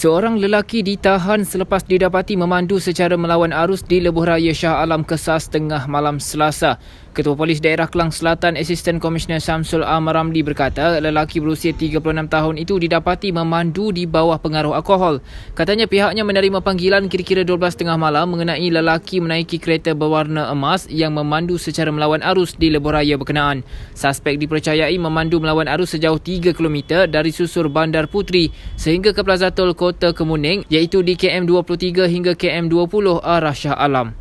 Seorang lelaki ditahan selepas didapati memandu secara melawan arus di Lebuh Raya Shah Alam Kesas tengah malam Selasa. Ketua Polis Daerah Kelang Selatan Assistant Commissioner Samsul Amar Ramli berkata lelaki berusia 36 tahun itu didapati memandu di bawah pengaruh alkohol. Katanya pihaknya menerima panggilan kira-kira 12.30 malam mengenai lelaki menaiki kereta berwarna emas yang memandu secara melawan arus di lebuh raya berkenaan. Suspek dipercayai memandu melawan arus sejauh 3 km dari susur Bandar Putri sehingga ke Plaza Tol Kota Kemuning iaitu di KM23 hingga KM20 arah Shah Alam.